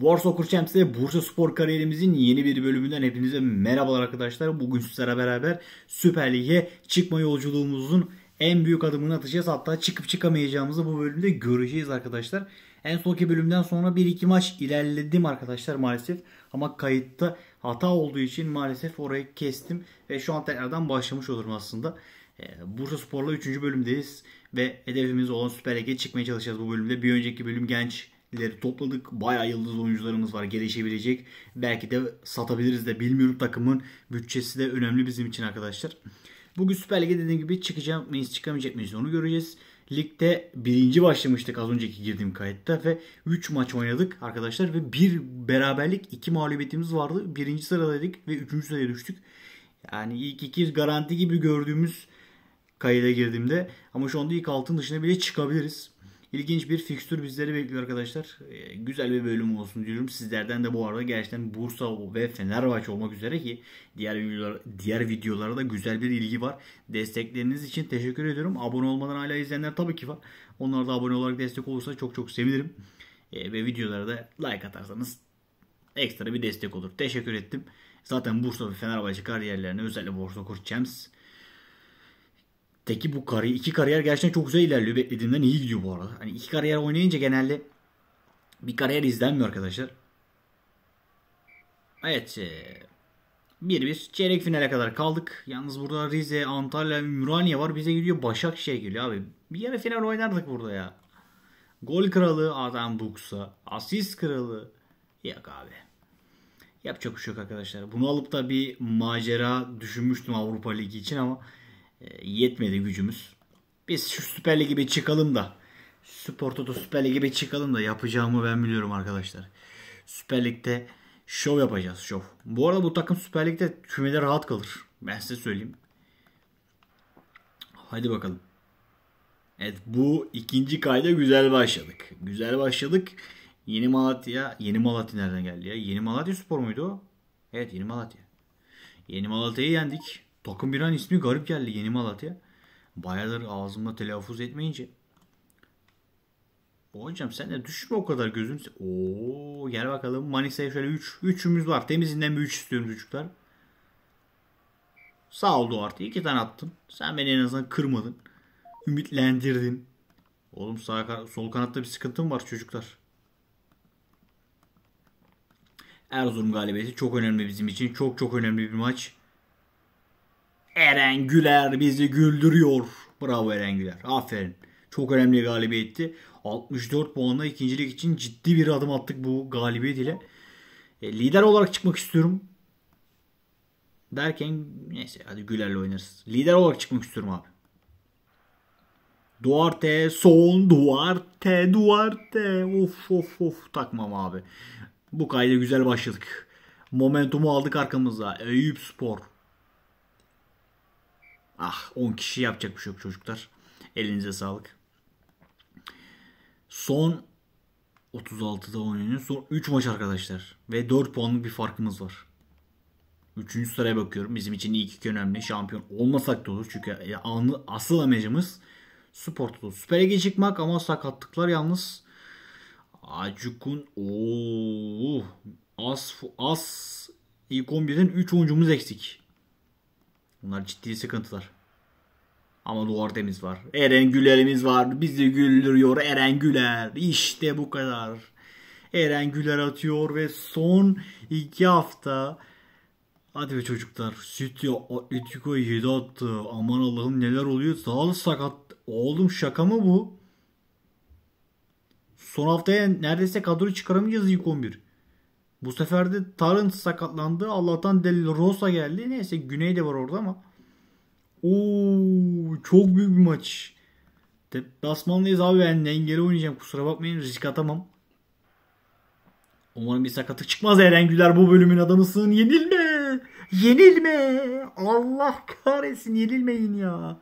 War Soccer Champs'te Bursa Spor kariyerimizin yeni bir bölümünden hepinize merhabalar arkadaşlar. Bugün sizlere beraber Süper Lig'e çıkma yolculuğumuzun en büyük adımını atacağız. Hatta çıkıp çıkamayacağımızı bu bölümde göreceğiz arkadaşlar. En sonki bölümden sonra 1-2 maç ilerledim arkadaşlar maalesef. Ama kayıtta hata olduğu için maalesef orayı kestim. Ve şu an tekrardan başlamış olurum aslında. Ee, Bursa Spor'la 3. bölümdeyiz. Ve hedefimiz olan Süper Lig'e çıkmaya çalışacağız bu bölümde. Bir önceki bölüm genç ileri topladık. Bayağı yıldız oyuncularımız var gelişebilecek. Belki de satabiliriz de bilmiyorum takımın bütçesi de önemli bizim için arkadaşlar. Bugün Süper Lig'e dediğim gibi çıkacağım, mıyız çıkamayacak mıyız onu göreceğiz. Ligde birinci başlamıştık az önceki girdiğim kayıtta ve 3 maç oynadık arkadaşlar ve bir beraberlik iki mağlubiyetimiz vardı. Birinci sıradaydık ve üçüncü sıraya düştük. Yani ilk iki garanti gibi gördüğümüz kayıda girdiğimde ama şu anda ilk altın dışına bile çıkabiliriz. İlginç bir fikstür bizleri bekliyor arkadaşlar. Ee, güzel bir bölüm olsun diyorum. Sizlerden de bu arada gerçekten Bursa ve Fenerbahçe olmak üzere ki diğer videolar, diğer videolara da güzel bir ilgi var. Destekleriniz için teşekkür ediyorum. Abone olmadan hala izleyenler tabii ki var. Onlar da abone olarak destek olursa çok çok sevinirim. Ee, ve videolara da like atarsanız ekstra bir destek olur. Teşekkür ettim. Zaten Bursa ve Fenerbahçe kariyerlerine özellikle Bursa Kurt Champs Teki bu kariyer, iki kariyer gerçekten çok güzel ilerliyor. Beklediğimden iyi gidiyor bu arada. Hani iki kariyer oynayınca genelde bir kariyer izlenmiyor arkadaşlar. Evet. 1-1 şey, çeyrek finale kadar kaldık. Yalnız burada Rize, Antalya, Ümraniye var. Bize gidiyor Başakşehir geliyor abi. Bir yere final oynardık burada ya. Gol kralı Adam Bux'a. Asist kralı. Yok abi. Yapacak bir şey yok arkadaşlar. Bunu alıp da bir macera düşünmüştüm Avrupa Ligi için ama ee, yetmedi gücümüz. Biz şu Süper Lig'e bir çıkalım da Spor Toto Süper Lig'e bir çıkalım da yapacağımı ben biliyorum arkadaşlar. Süper Lig'de şov yapacağız şov. Bu arada bu takım Süper Lig'de kümede rahat kalır. Ben size söyleyeyim. Hadi bakalım. Evet bu ikinci kayda güzel başladık. Güzel başladık. Yeni Malatya. Yeni Malatya nereden geldi ya? Yeni Malatya spor muydu o? Evet Yeni Malatya. Yeni Malatya'yı yendik. Takım bir an ismi garip geldi Yeni Malatya. Bayağıdır ağzımda telaffuz etmeyince. Hocam sen de düşme o kadar gözün. Oo gel bakalım Manisa'ya şöyle 3 üç, üçümüz var. Temizinden bir 3 istiyorum çocuklar. Sağ ol Duarte. iki tane attın. Sen beni en azından kırmadın. Ümitlendirdin. Oğlum sağ, sol kanatta bir sıkıntım var çocuklar. Erzurum galibiyeti çok önemli bizim için. Çok çok önemli bir maç. Eren Güler bizi güldürüyor. Bravo Eren Güler. Aferin. Çok önemli bir galibiyetti. 64 puanla ikincilik için ciddi bir adım attık bu galibiyet ile. E, lider olarak çıkmak istiyorum. Derken neyse hadi Güler'le oynarız. Lider olarak çıkmak istiyorum abi. Duarte son Duarte Duarte of of of takmam abi. Bu kayda güzel başladık. Momentumu aldık arkamıza. Eyüp Spor Ah 10 kişi yapacak bir şey yok çocuklar. Elinize sağlık. Son 36'da oynanıyor. Son 3 maç arkadaşlar. Ve 4 puanlık bir farkımız var. 3. sıraya bakıyorum. Bizim için ilk önemli. Şampiyon olmasak da olur. Çünkü e, asıl amacımız Spor Toto Süper Lig'e çıkmak ama sakatlıklar yalnız Acuk'un ooo as as ilk 11'den 3 oyuncumuz eksik. Bunlar ciddi sıkıntılar. Ama duvar temiz var. Eren Güler'imiz var. Bizi güldürüyor Eren Güler. İşte bu kadar. Eren Güler atıyor ve son iki hafta Hadi be çocuklar. Stüdyo Atletico 7 attı. Aman Allah'ım neler oluyor. Sağlı sakat. Oğlum şaka mı bu? Son haftaya neredeyse kadro çıkaramayacağız ilk 11. Bu sefer de Tarrant sakatlandı. Allah'tan Del Rosa geldi. Neyse Güney de var orada ama. Oo çok büyük bir maç. Deplasmanlıyız abi ben dengeli oynayacağım. Kusura bakmayın risk atamam. Umarım bir sakatlık çıkmaz Eren Güler bu bölümün adamısın. Yenilme. Yenilme. Allah kahretsin yenilmeyin ya.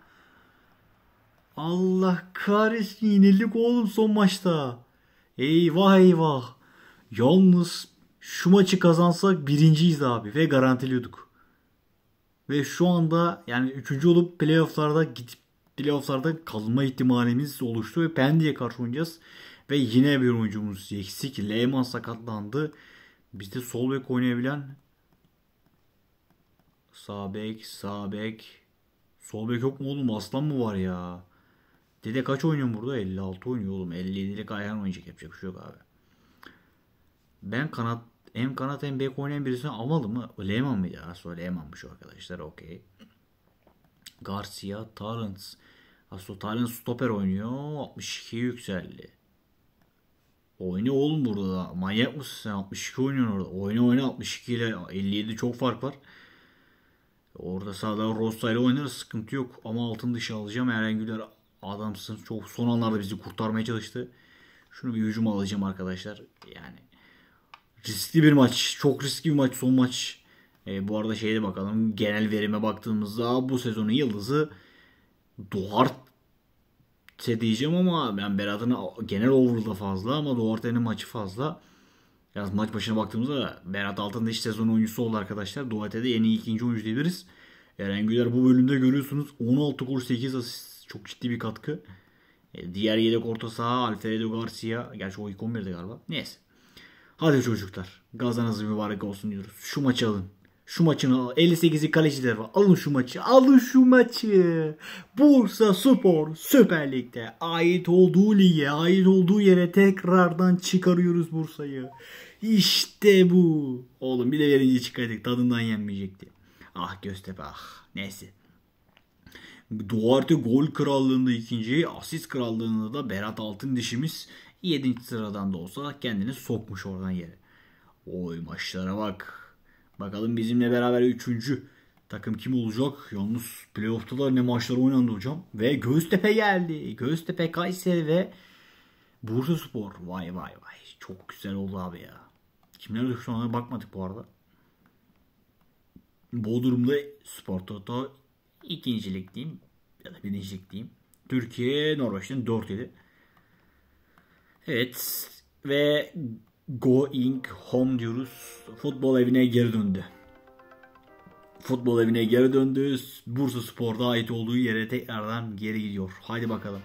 Allah kahretsin yenildik oğlum son maçta. Eyvah eyvah. Yalnız şu maçı kazansak birinciyiz abi ve garantiliyorduk. Ve şu anda yani üçüncü olup playofflarda gidip playofflarda kalma ihtimalimiz oluştu ve pendiye karşı oynayacağız. Ve yine bir oyuncumuz eksik. Lehman sakatlandı. Bizde sol bek oynayabilen sağ bek, sağ bek. Sol bek yok mu oğlum? Aslan mı var ya? Dede kaç oynuyor burada? 56 oynuyor oğlum. 57'lik Ayhan oynayacak. Yapacak bir şey yok abi. Ben kanat hem kanat hem bek oynayan birisini almalı mı? Lehman mı ya? Lehman'mış o arkadaşlar. Okey. Garcia, Tarrant. Aslında Tarrant stoper oynuyor. 62 yükseldi. Oyna oğlum burada da. Manyak mısın sen? 62 oynuyorsun orada. Oyna oyna 62 ile 57 çok fark var. Orada sağda Rosta ile oynarız. Sıkıntı yok. Ama altın dışı alacağım. Eren Güler adamsın. Çok son anlarda bizi kurtarmaya çalıştı. Şunu bir hücum alacağım arkadaşlar. Yani riskli bir maç. Çok riskli bir maç son maç. E, bu arada şeye de bakalım. Genel verime baktığımızda bu sezonun yıldızı Duarte diyeceğim ama ben Berat'ın genel overall'da fazla ama Duarte'nin maçı fazla. Yalnız maç başına baktığımızda Berat Altan iş sezon oyuncusu oldu arkadaşlar. Duarte de yeni ikinci oyuncu diyebiliriz. Eren Güler bu bölümde görüyorsunuz 16 gol 8 asist. Çok ciddi bir katkı. E, diğer yedek orta saha Alfredo Garcia. Gerçi o ilk 11'de galiba. Neyse. Hadi çocuklar gazanız mübarek olsun diyoruz. Şu maçı alın. Şu maçını 58'i kaleciler var. Alın şu maçı. Alın şu maçı. Bursa Spor Süper Lig'de ait olduğu lige, ait olduğu yere tekrardan çıkarıyoruz Bursa'yı. İşte bu. Oğlum bir de verince çıkardık. Tadından yenmeyecekti. Ah Göztepe ah. Neyse. Duarte gol krallığında ikinci, asist krallığında da Berat Altın dişimiz 7. sıradan da olsa kendini sokmuş oradan yere. Oy maçlara bak. Bakalım bizimle beraber 3. takım kim olacak? Yalnız playoff'ta da ne maçlar oynandı hocam. Ve Göztepe geldi. Göztepe, Kayseri ve Bursa Spor. Vay vay vay. Çok güzel oldu abi ya. Kimler düştü ona bakmadık bu arada. Bodrum'da Spor Toto ikincilik diyeyim ya da birincilik diyeyim. Türkiye Norveç'ten 4 7 Evet ve going home diyoruz. Futbol evine geri döndü. Futbol evine geri döndü. Bursa Spor'da ait olduğu yere tekrardan geri gidiyor. Haydi bakalım.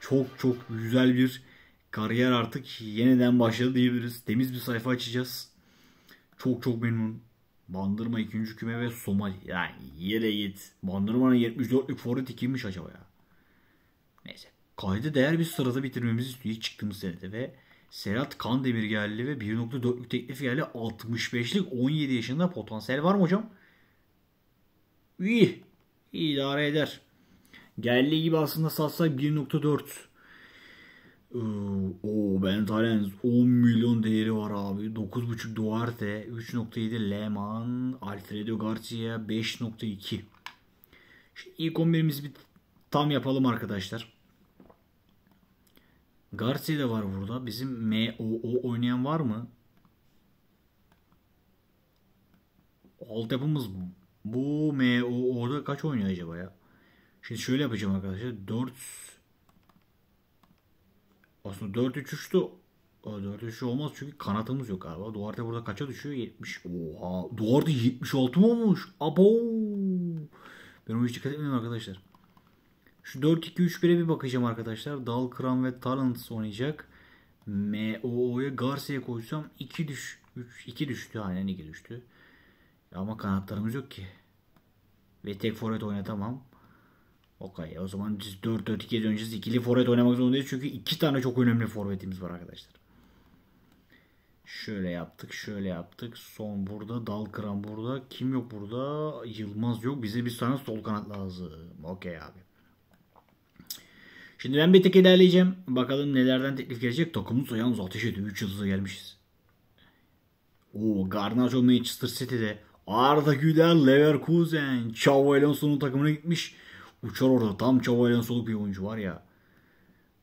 Çok çok güzel bir kariyer artık yeniden başladı diyebiliriz. Temiz bir sayfa açacağız. Çok çok memnun. Bandırma 2. küme ve Somali. Yani yere git. Bandırma'nın 74'lük forvet kimmiş acaba ya? kayda değer bir sırada bitirmemizi istiyor çıktığımız senede ve Serhat Kandemir geldi ve 1.4'lük teklif geldi. 65'lik 17 yaşında potansiyel var mı hocam? İyi. idare eder. Geldiği gibi aslında satsak 1.4. Ee, o Bentalens 10 milyon değeri var abi. 9.5 Duarte, 3.7 Leman, Alfredo Garcia 5.2. Şimdi ilk 11'imizi bir tam yapalım arkadaşlar. Garcia de var burada. Bizim MOO oynayan var mı? Altyapımız bu MOO'da kaç oynuyor acaba ya? Şimdi şöyle yapacağım arkadaşlar. 4 aslında 4 3 3'tü. 4 3 olmaz çünkü kanatımız yok galiba. Duarte burada kaça düşüyor? 70. Oha. Duarte 76 mı olmuş? Abo. Ben onu hiç dikkat etmedim arkadaşlar. Şu 4-2-3-1'e bir bakacağım arkadaşlar. Dal, Kram ve Talent oynayacak. MOO'ya Garcia koysam 2 düş 3 2 düştü aynen 2 düştü. Ama kanatlarımız yok ki. Ve tek forvet oynatamam. Okay o zaman biz 4-4-2'ye döneceğiz. İkili forvet oynamak zorundayız. Çünkü iki tane çok önemli forvetimiz var arkadaşlar. Şöyle yaptık, şöyle yaptık. Son burada, Dal, Dalkıran burada. Kim yok burada? Yılmaz yok. Bize bir tane sol kanat lazım. Okey abi. Şimdi ben bir tek ilerleyeceğim. Bakalım nelerden teklif gelecek. Takımımız yalnız ateş ediyor. 3 yıldızı gelmişiz. Oo, Garnacho Manchester City'de. Arda Güler Leverkusen. Chavo Alonso'nun takımına gitmiş. Uçar orada. Tam Chavo Alonso'luk bir oyuncu var ya.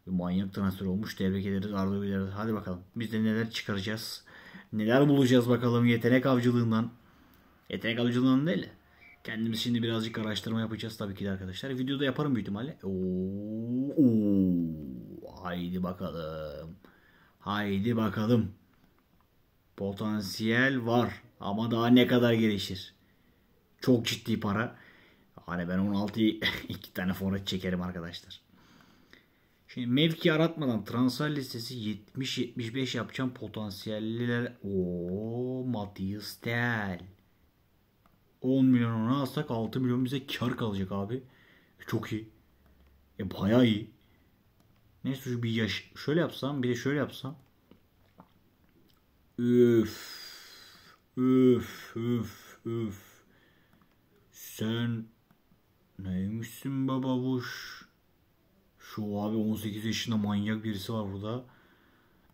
Manyak transfer olmuş. Tebrik ederiz Arda Güler'e. Hadi bakalım. Biz de neler çıkaracağız. Neler bulacağız bakalım yetenek avcılığından. Yetenek avcılığından değil. Kendimiz şimdi birazcık araştırma yapacağız tabii ki de arkadaşlar. Videoda yaparım büyük ihtimalle. Oo, haydi bakalım. Haydi bakalım. Potansiyel var ama daha ne kadar gelişir? Çok ciddi para. Hani ben 16'yı iki tane forvet çekerim arkadaşlar. Şimdi mevki aratmadan transfer listesi 70-75 yapacağım potansiyeller. O Matias Tel. 10 milyon ona alsak 6 milyon bize kar kalacak abi. E, çok iyi. E baya iyi. Neyse şu bir yaş şöyle yapsam bir de şöyle yapsam. Üf. Üf üf üf. Sen neymişsin baba buş? Şu abi 18 yaşında manyak birisi var burada.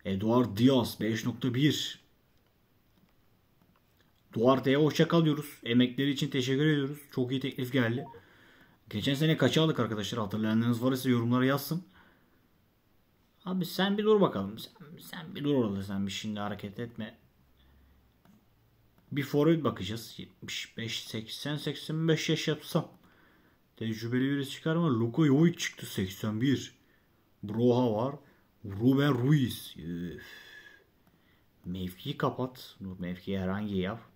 Eduard Diaz 5.1 Duarte'ye hoşça kal Emekleri için teşekkür ediyoruz. Çok iyi teklif geldi. Geçen sene kaça aldık arkadaşlar? Hatırlayanlarınız ise yorumlara yazsın. Abi sen bir dur bakalım. Sen, sen bir dur orada sen bir şimdi hareket etme. Bir forvet bakacağız. 75, 80, 85 yaş yapsam. Tecrübeli biri çıkar mı? Luka Jovic çıktı 81. Broha var. Ruben Ruiz. Üf. Mevkiyi kapat. Mevkiyi herhangi yap.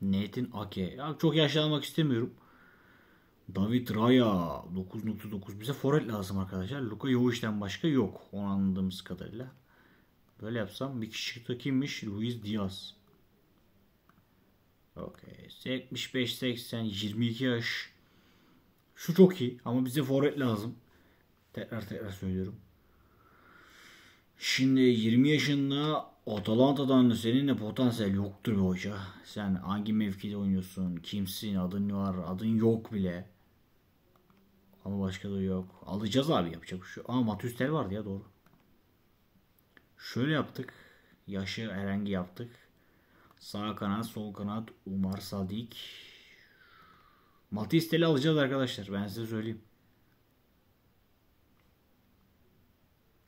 Nathan Ake. Ya çok yaşlanmak istemiyorum. David Raya 9.9 bize forvet lazım arkadaşlar. Luka Jovic'den başka yok. Onu anladığımız kadarıyla. Böyle yapsam bir kişi çıktı kimmiş? Luis Diaz. Okey. 75 80 22 yaş. Şu çok iyi ama bize forvet lazım. Tekrar tekrar söylüyorum. Şimdi 20 yaşında Atalanta'dan senin de potansiyel yoktur be hoca. Sen hangi mevkide oynuyorsun? Kimsin? Adın var? Adın yok bile. Ama başka da yok. Alacağız abi yapacak şu. Şey Aa Matüstel vardı ya doğru. Şöyle yaptık. Yaşı Erengi yaptık. Sağ kanat, sol kanat Umar Sadik. Matistel'i alacağız arkadaşlar. Ben size söyleyeyim.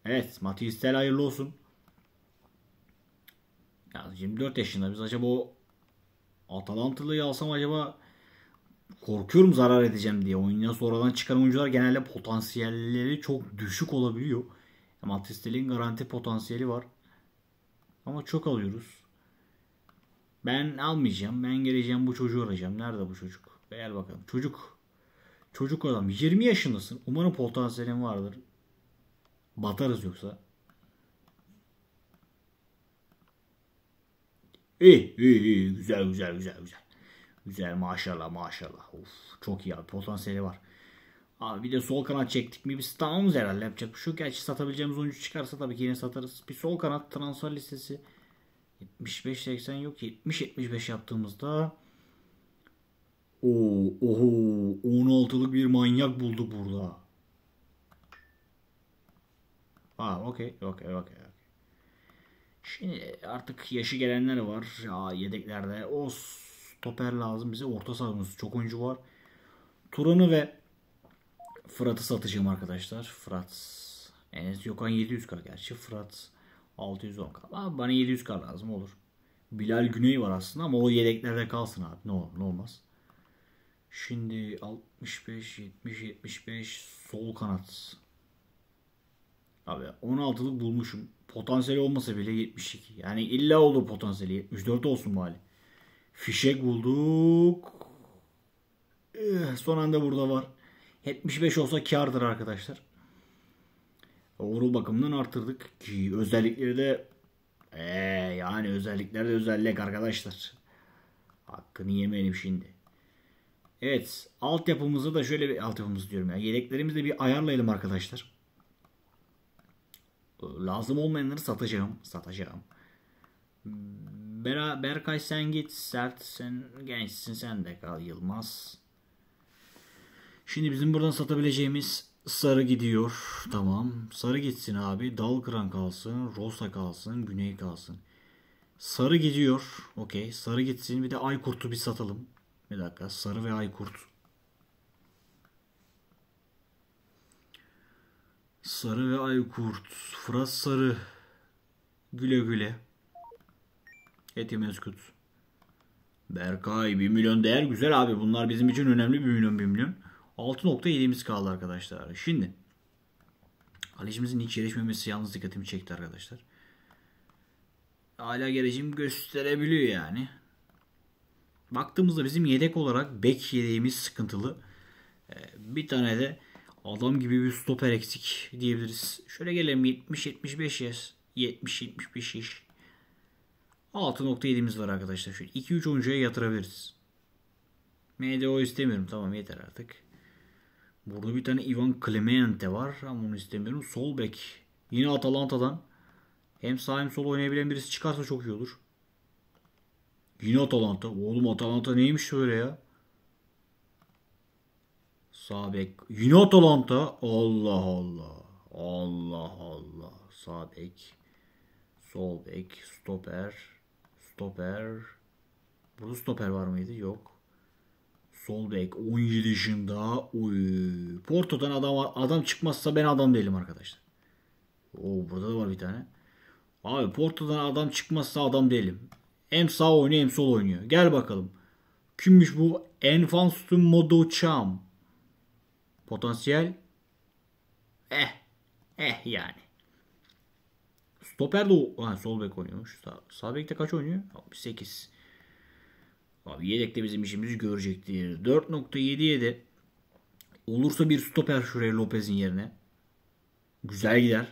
Evet. Matistel hayırlı olsun. Yani 24 yaşında biz acaba o Atalantalı'yı alsam acaba korkuyorum zarar edeceğim diye. Oyundan sonradan çıkan oyuncular genelde potansiyelleri çok düşük olabiliyor. Matistel'in garanti potansiyeli var. Ama çok alıyoruz. Ben almayacağım. Ben geleceğim bu çocuğu arayacağım. Nerede bu çocuk? Gel bakalım. Çocuk. Çocuk adam. 20 yaşındasın. Umarım potansiyelin vardır. Batarız yoksa. İyi, iyi, iyi. Güzel, güzel, güzel, güzel. Güzel maşallah maşallah. Of, çok iyi abi. Potansiyeli var. Abi bir de sol kanat çektik mi biz tamamız herhalde yapacak bir şey yok. Gerçi satabileceğimiz oyuncu çıkarsa tabii ki yine satarız. Bir sol kanat transfer listesi 75-80 yok. 70-75 yaptığımızda Oo, oho 16'lık bir manyak bulduk burada. Ha okey okey okey. Şimdi artık yaşı gelenler var ya yedeklerde. O stoper lazım bize. Orta sahamız çok oyuncu var. Turan'ı ve Fırat'ı satacağım arkadaşlar. Fırat. Enes Yokan 700k gerçi. Fırat 610k. Abi bana 700k lazım olur. Bilal Güney var aslında ama o yedeklerde kalsın abi. Ne olur ne olmaz. Şimdi 65, 70, 75 sol kanat. Abi 16'lık bulmuşum. Potansiyeli olmasa bile 72. Yani illa olur potansiyeli. 74 olsun bari. Fişek bulduk. Eh, son anda burada var. 75 olsa kardır arkadaşlar. Overall bakımından artırdık ki özellikleri de ee, yani özellikler de özellik arkadaşlar. Hakkını yemeyelim şimdi. Evet altyapımızı da şöyle bir altyapımız diyorum ya. Yedeklerimizi de bir ayarlayalım arkadaşlar lazım olmayanları satacağım. Satacağım. Bera, Berkay sen git. Sert sen gençsin sen de kal Yılmaz. Şimdi bizim buradan satabileceğimiz Sarı gidiyor. Tamam. Sarı gitsin abi. Dal kıran kalsın. Rosa kalsın. Güney kalsın. Sarı gidiyor. Okey. Sarı gitsin. Bir de Aykurt'u bir satalım. Bir dakika. Sarı ve Aykurt. Sarı ve Aykurt, Fırat Sarı, Güle Güle, Etimesgut, Berkay 1 milyon değer güzel abi bunlar bizim için önemli 1 milyon 1 milyon. 6.7'miz kaldı arkadaşlar. Şimdi Alecimizin hiç gelişmemesi yalnız dikkatimi çekti arkadaşlar. Hala gelişim gösterebiliyor yani. Baktığımızda bizim yedek olarak bek yedeğimiz sıkıntılı. Ee, bir tane de adam gibi bir stoper eksik diyebiliriz. Şöyle gelelim 70-75 yaş. 70-75 yaş. 6.7'miz var arkadaşlar. Şöyle 2-3 oyuncuya yatırabiliriz. MDO istemiyorum. Tamam yeter artık. Burada bir tane Ivan Clemente var ama onu istemiyorum. Sol bek. Yine Atalanta'dan. Hem sağ hem sol oynayabilen birisi çıkarsa çok iyi olur. Yine Atalanta. Oğlum Atalanta neymiş öyle ya? Sağ bek. Yine Atalanta. Allah Allah. Allah Allah. Sağ bek. Sol bek. Stoper. Stoper. Burada stoper var mıydı? Yok. Sol bek 17 yaşında. Oy. Porto'dan adam adam çıkmazsa ben adam değilim arkadaşlar. O burada da var bir tane. Abi Porto'dan adam çıkmazsa adam değilim. Hem sağ oynuyor hem sol oynuyor. Gel bakalım. Kimmiş bu? Enfanstum Modocham. Potansiyel eh eh yani. Stoper de o, ha, sol bek oynuyormuş. Sağ, sağ bekte kaç oynuyor? 68. Abi yedekte bizim işimizi görecektir. 4.77 olursa bir stoper şuraya Lopez'in yerine. Güzel gider.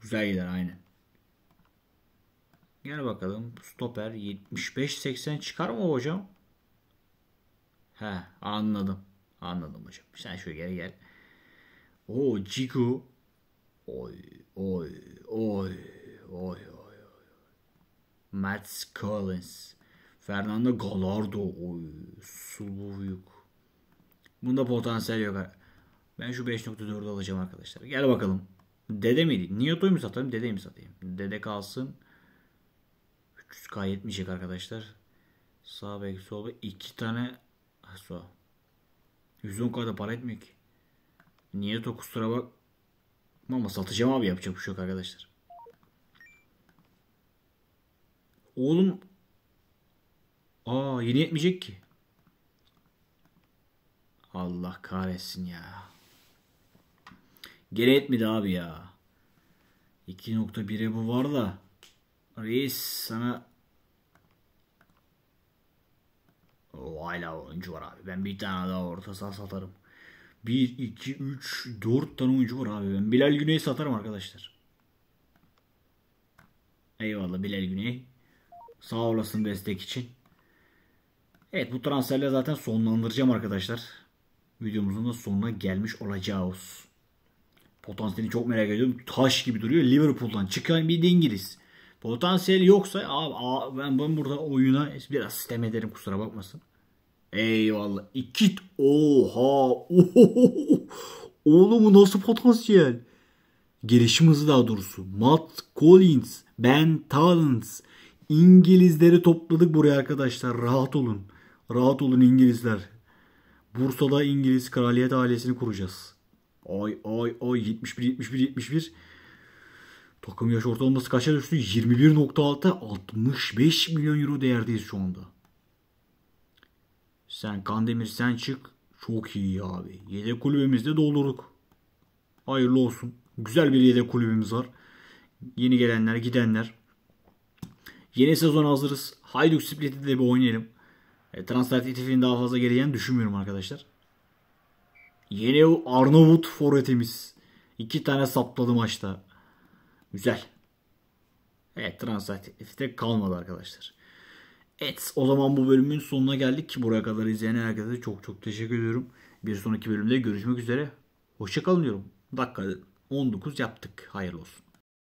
Güzel gider aynı Gel bakalım. Stoper 75-80 çıkar mı hocam? He anladım. Anladım hocam. Sen şöyle geri gel. O Ciku. Oy oy oy oy oy. Matt Collins. Fernando Gallardo. Oy. Suluvuk. Bunda potansiyel yok. Ben şu 5.4'ü alacağım arkadaşlar. Gel bakalım. Dede miydi? Niyoto'yu mu satayım? Dedeyi mi satayım? Dede kalsın. 300k yetmeyecek arkadaşlar. Sağ bek sol bek. 2 tane Aso. Ah, 110 kadar da para etmiyor Niye de kusura bak. Ama satacağım abi yapacak bir şey yok arkadaşlar. Oğlum. Aa yeni yetmeyecek ki. Allah kahretsin ya. Gene yetmedi abi ya. 2.1'e bu var da. Reis sana O hala oyuncu var abi. Ben bir tane daha orta saha satarım. 1, 2, 3, 4 tane oyuncu var abi. Ben Bilal Güney'i satarım arkadaşlar. Eyvallah Bilal Güney. Sağ olasın destek için. Evet bu transferle zaten sonlandıracağım arkadaşlar. Videomuzun da sonuna gelmiş olacağız. Potansiyelini çok merak ediyorum. Taş gibi duruyor. Liverpool'dan çıkan bir İngiliz. Potansiyel yoksa abi, abi ben, ben burada oyuna biraz sistem ederim kusura bakmasın. Eyvallah. E, İki oha. Ohohoho. Oğlum bu nasıl potansiyel? Gelişim hızı daha doğrusu. Matt Collins, Ben Talents. İngilizleri topladık buraya arkadaşlar. Rahat olun. Rahat olun İngilizler. Bursa'da İngiliz kraliyet ailesini kuracağız. Oy oy oy 71 71 71. Takım yaş ortalaması kaça düştü? 21.6 65 milyon euro değerdeyiz şu anda. Sen Kandemir sen çık. Çok iyi abi. Yedek kulübemizde doldurduk. Hayırlı olsun. Güzel bir yedek kulübümüz var. Yeni gelenler gidenler. Yeni sezon hazırız. Hayduk Split'te de bir oynayalım. E, transfer teklifinin daha fazla geleceğini düşünmüyorum arkadaşlar. Yeni Arnavut forvetimiz. İki tane sapladı maçta. Güzel. Evet transaktifte kalmadı arkadaşlar. Evet o zaman bu bölümün sonuna geldik ki buraya kadar izleyen herkese çok çok teşekkür ediyorum. Bir sonraki bölümde görüşmek üzere. Hoşçakalın diyorum. Dakika 19 yaptık. Hayırlı olsun.